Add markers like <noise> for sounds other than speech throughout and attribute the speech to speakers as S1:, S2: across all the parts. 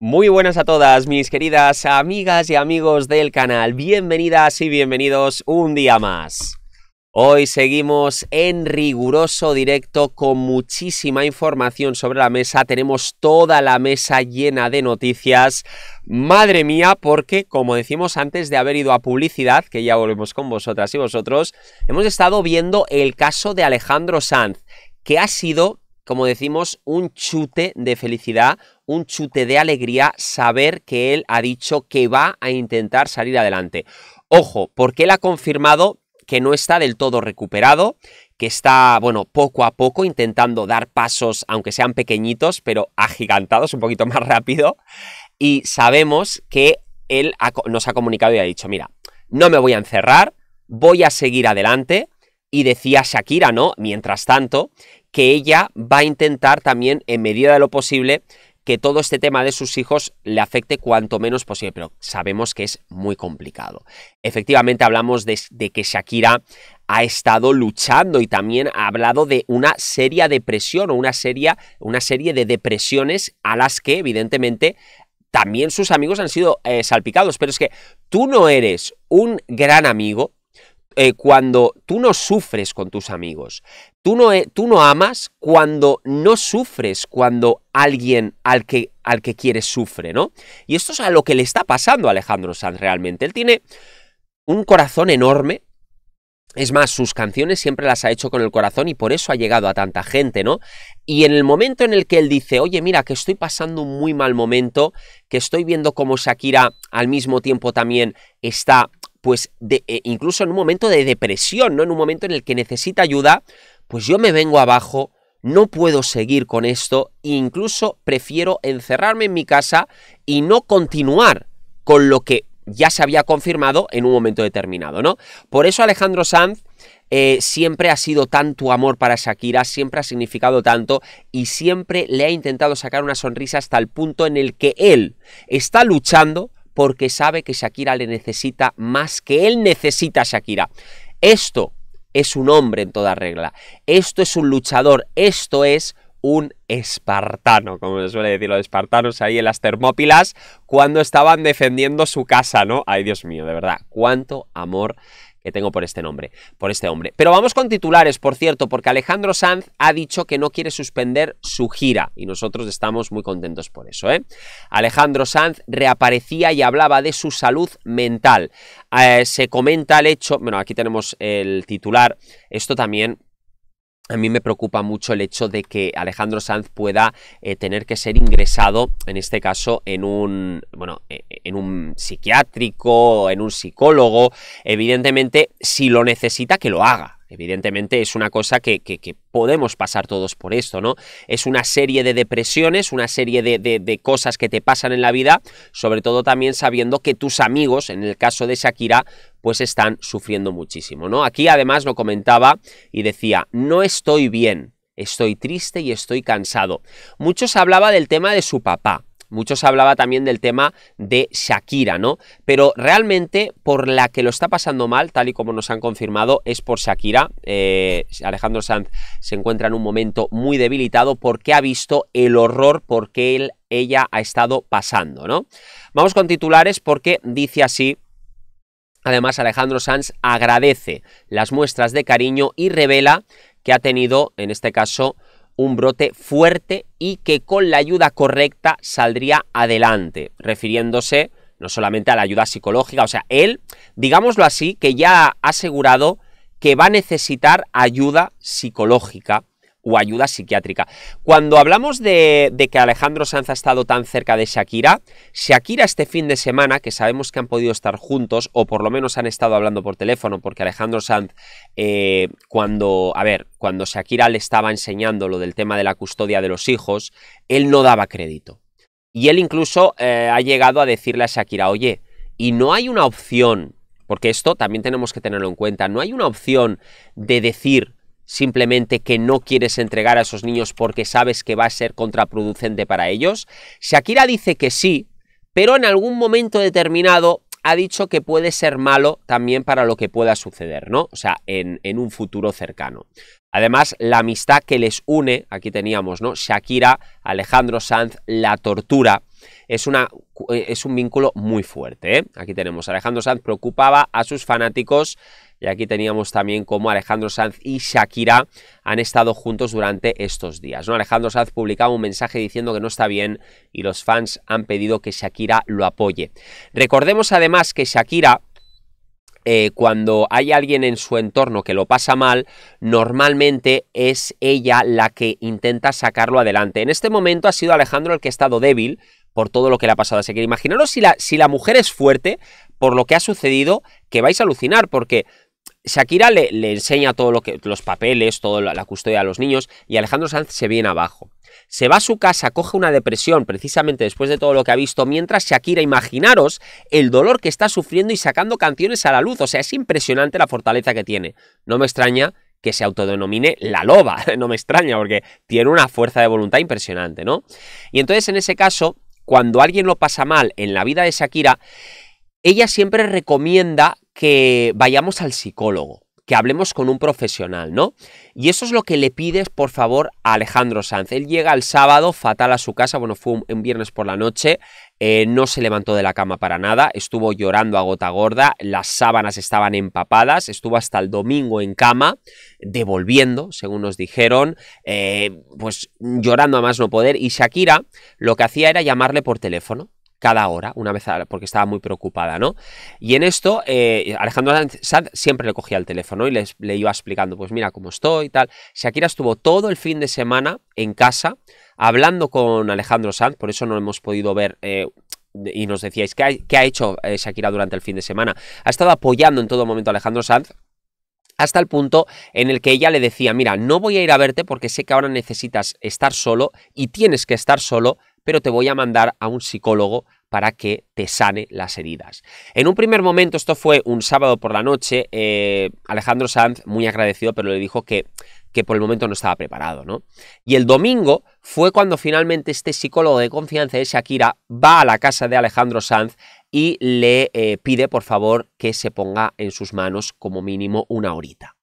S1: Muy buenas a todas mis queridas amigas y amigos del canal, bienvenidas y bienvenidos un día más. Hoy seguimos en riguroso directo con muchísima información sobre la mesa, tenemos toda la mesa llena de noticias, madre mía, porque como decimos antes de haber ido a publicidad, que ya volvemos con vosotras y vosotros, hemos estado viendo el caso de Alejandro Sanz, que ha sido como decimos, un chute de felicidad un chute de alegría saber que él ha dicho que va a intentar salir adelante. Ojo, porque él ha confirmado que no está del todo recuperado, que está, bueno, poco a poco intentando dar pasos, aunque sean pequeñitos, pero agigantados, un poquito <laughs> más rápido. Y sabemos que él nos ha comunicado y ha dicho, mira, no me voy a encerrar, voy a seguir adelante. Y decía Shakira, ¿no? Mientras tanto, que ella va a intentar también, en medida de lo posible, que todo este tema de sus hijos le afecte cuanto menos posible, pero sabemos que es muy complicado. Efectivamente, hablamos de, que Shakira ha estado luchando y también ha hablado de una seria depresión o una, una serie de depresiones a las que evidentemente también sus amigos han sido eh, salpicados. Pero es que tú no eres un gran amigo eh, cuando tú no sufres con tus amigos. E, tú no, amas cuando no sufres, cuando alguien al que, al que quieres sufre, ¿no? Y esto es a lo que le está pasando a Alejandro Sanz realmente. Él tiene un corazón enorme, es más, sus canciones siempre las ha hecho con el corazón y por eso ha llegado a tanta gente, ¿no? Y en el momento en el que él dice, oye, mira, que estoy pasando un muy mal momento, que estoy viendo cómo Shakira al mismo tiempo también está, pues, de, eh, incluso en un momento de depresión, ¿no? En un momento en el que necesita ayuda, pues yo me vengo abajo, no puedo seguir con esto, incluso prefiero encerrarme en mi casa y no continuar con lo que ya se había confirmado en un momento determinado, ¿no? Por eso Alejandro Sanz eh, siempre ha sido tanto amor para Shakira, siempre ha significado tanto y siempre le ha intentado sacar una sonrisa hasta el punto en el que él está luchando porque sabe que Shakira le necesita más que él necesita a Shakira. Esto es un hombre en toda regla. Esto es un luchador, esto es un espartano, como se suele decir los espartanos ahí en las Termópilas, cuando estaban defendiendo su casa, ¿no? Ay, Dios mío, de verdad, cuánto amor que tengo por este nombre, por este hombre. Pero vamos con titulares, por cierto, porque Alejandro Sanz ha dicho que no quiere suspender su gira y nosotros estamos muy contentos por eso. ¿eh? Alejandro Sanz reaparecía y hablaba de su salud mental. Eh, se comenta el hecho, bueno, aquí tenemos el titular, esto también a mí me preocupa mucho el hecho de que Alejandro Sanz pueda eh, tener que ser ingresado, en este caso, en un, bueno, eh, en un psiquiátrico, en un psicólogo. Evidentemente, si lo necesita, que lo haga. Evidentemente es una cosa que, podemos pasar todos por esto, ¿no? Es una serie de depresiones, una serie de, de, cosas que te pasan en la vida, sobre todo también sabiendo que tus amigos, en el caso de Shakira, pues están sufriendo muchísimo, ¿no? Aquí además lo comentaba y decía, no estoy bien, estoy triste y estoy cansado. Muchos hablaba del tema de su papá, Muchos hablaba también del tema de Shakira, ¿no? Pero realmente por la que lo está pasando mal, tal y como nos han confirmado, es por Shakira. Eh, Alejandro Sanz se encuentra en un momento muy debilitado porque ha visto el horror porque él, ella ha estado pasando, ¿no? Vamos con titulares porque dice así Además, Alejandro Sanz agradece las muestras de cariño y revela que ha tenido, en este caso, un brote fuerte y que con la ayuda correcta saldría adelante, refiriéndose no solamente a la ayuda psicológica, o sea, él, digámoslo así, que ya ha asegurado que va a necesitar ayuda psicológica o ayuda psiquiátrica. Cuando hablamos de, que Alejandro Sanz ha estado tan cerca de Shakira, Shakira este fin de semana, que sabemos que han podido estar juntos, o por lo menos han estado hablando por teléfono, porque Alejandro Sanz, eh, cuando, a ver, cuando Shakira le estaba enseñando lo del tema de la custodia de los hijos, él no daba crédito. Y él incluso eh, ha llegado a decirle a Shakira, oye, y no hay una opción, porque esto también tenemos que tenerlo en cuenta, no hay una opción de decir simplemente que no quieres entregar a esos niños porque sabes que va a ser contraproducente para ellos? Shakira dice que sí, pero en algún momento determinado ha dicho que puede ser malo también para lo que pueda suceder, ¿no? O sea, en, un futuro cercano. Además, la amistad que les une, aquí teníamos, ¿no? Shakira, Alejandro Sanz, la tortura es, una, eh, es un vínculo muy fuerte. ¿eh? Aquí tenemos, Alejandro Sanz preocupaba a sus fanáticos y aquí teníamos también cómo Alejandro Sanz y Shakira han estado juntos durante estos días. ¿no? Alejandro Sanz publicaba un mensaje diciendo que no está bien y los fans han pedido que Shakira lo apoye. Recordemos además que Shakira eh, cuando hay alguien en su entorno que lo pasa mal, normalmente es ella la que intenta sacarlo adelante. En este momento ha sido Alejandro el que ha estado débil por todo lo que le ha pasado. Así que imaginaros si la, si la mujer es fuerte por lo que ha sucedido, que vais a alucinar, porque Shakira le, enseña todo lo que. los papeles, toda la custodia a los niños, y Alejandro Sanz se viene abajo. Se va a su casa, coge una depresión, precisamente después de todo lo que ha visto, mientras Shakira, imaginaros el dolor que está sufriendo y sacando canciones a la luz. O sea, es impresionante la fortaleza que tiene. No me extraña que se autodenomine la loba, <laughs> no me extraña, porque tiene una fuerza de voluntad impresionante, ¿no? Y entonces, en ese caso, cuando alguien lo pasa mal en la vida de Shakira, ella siempre recomienda que vayamos al psicólogo, que hablemos con un profesional, ¿no? Y eso es lo que le pides, por favor, a Alejandro Sanz. Él llega el sábado fatal a su casa, bueno, fue un, viernes por la noche, eh, no se levantó de la cama para nada, estuvo llorando a gota gorda, las sábanas estaban empapadas, estuvo hasta el domingo en cama, devolviendo, según nos dijeron, eh, pues llorando a más no poder, y Shakira lo que hacía era llamarle por teléfono cada hora, una vez, porque estaba muy preocupada, ¿no? Y en esto, eh, Alejandro Sanz siempre le cogía el teléfono y le iba explicando, pues mira cómo estoy y tal. Shakira estuvo todo el fin de semana en casa hablando con Alejandro Sanz, por eso no hemos podido ver eh, y nos decíais, ¿qué ha, hecho eh, Shakira durante el fin de semana? Ha estado apoyando en todo momento a Alejandro Sanz, hasta el punto en el que ella le decía, mira, no voy a ir a verte porque sé que ahora necesitas estar solo y tienes que estar solo, pero te voy a mandar a un psicólogo para que te sane las heridas. En un primer momento, esto fue un sábado por la noche, eh, Alejandro Sanz, muy agradecido, pero le dijo que que por el momento no estaba preparado, ¿no? Y el domingo fue cuando finalmente este psicólogo de confianza de Shakira va a la casa de Alejandro Sanz y le eh, pide por favor que se ponga en sus manos como mínimo una horita.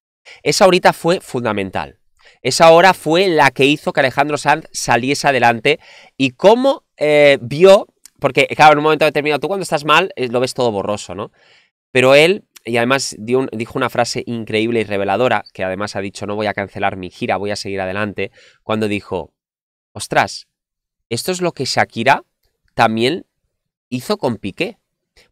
S1: Esa horita fue fundamental. Esa hora fue la que hizo que Alejandro Sanz saliese adelante y cómo eh, vio, porque claro, en un momento determinado, tú cuando estás mal eh, lo ves todo borroso, ¿no? Pero él y además dijo una frase increíble y reveladora, que además ha dicho, no voy a cancelar mi gira, voy a seguir adelante, cuando dijo, ostras, esto es lo que Shakira también hizo con Piqué.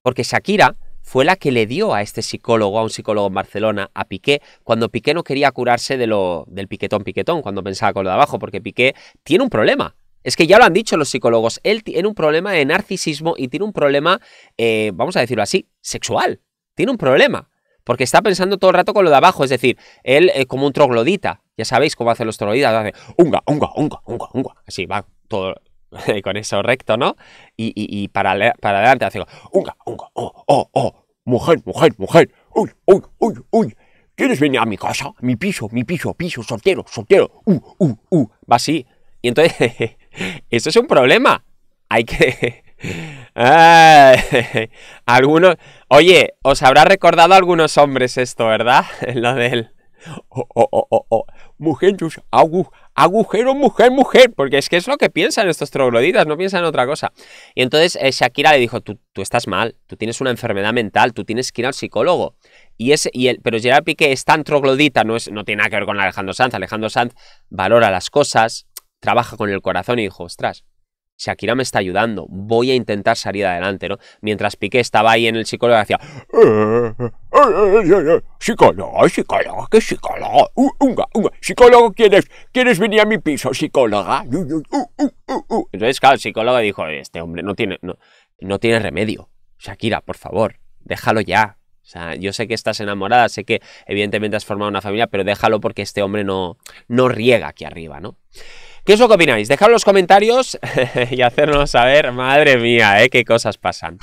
S1: Porque Shakira fue la que le dio a este psicólogo, a un psicólogo en Barcelona, a Piqué, cuando Piqué no quería curarse de lo, del piquetón piquetón, cuando pensaba con lo de abajo, porque Piqué tiene un problema. Es que ya lo han dicho los psicólogos, él tiene un problema de narcisismo y tiene un problema, eh, vamos a decirlo así, sexual tiene un problema, porque está pensando todo el rato con lo de abajo, es decir, él eh, como un troglodita, ya sabéis cómo hacen los trogloditas, hace unga, unga, unga, unga, unga, así va todo <laughs> con eso recto, ¿no? Y, y, y para, para, adelante hace unga, unga, oh, oh, oh, mujer, mujer, mujer, uy, uy, uy, uy. ¿Quieres venir a mi casa? Mi piso, mi piso, piso, soltero, soltero. Uh, uh, uh. Va así. Y entonces, <laughs> eso es un problema. Hay que, Ah, <laughs> algunos. Oye, os habrá recordado a algunos hombres esto, ¿verdad? <laughs> Lo del. Oh oh, oh, oh, oh, mujer, agujero, mujer, mujer. Porque es que es lo que piensan estos trogloditas, no piensan otra cosa. Y entonces eh, Shakira le dijo: tú, tú, estás mal, tú tienes una enfermedad mental, tú tienes que ir al psicólogo. Y y el, pero Gerard Piqué es tan troglodita, no, es, no tiene nada que ver con Alejandro Sanz. Alejandro Sanz valora las cosas, trabaja con el corazón y dijo: Ostras, Shakira me está ayudando, voy a intentar salir adelante, ¿no? Mientras Piqué estaba ahí en el psicólogo y decía, psicólogo, psicólogo, ¿qué psicólogo? psicólogo, ¿quieres, ¿quieres venir a mi piso, psicóloga? Entonces, claro, el psicólogo dijo, este hombre no tiene, no, no tiene remedio. Shakira, por favor, déjalo ya. O sea, yo sé que estás enamorada, sé que evidentemente has formado una familia, pero déjalo porque este hombre no, no riega aquí arriba, ¿no? ¿Qué es lo que opináis? Dejad los comentarios <laughs> y hacernos saber, madre mía, ¿eh? qué cosas pasan.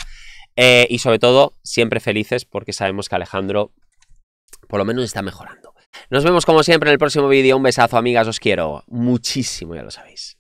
S1: Eh, y sobre todo, siempre felices porque sabemos que Alejandro por lo menos está mejorando. Nos vemos como siempre en el próximo vídeo. Un besazo, amigas, os quiero muchísimo, ya lo sabéis.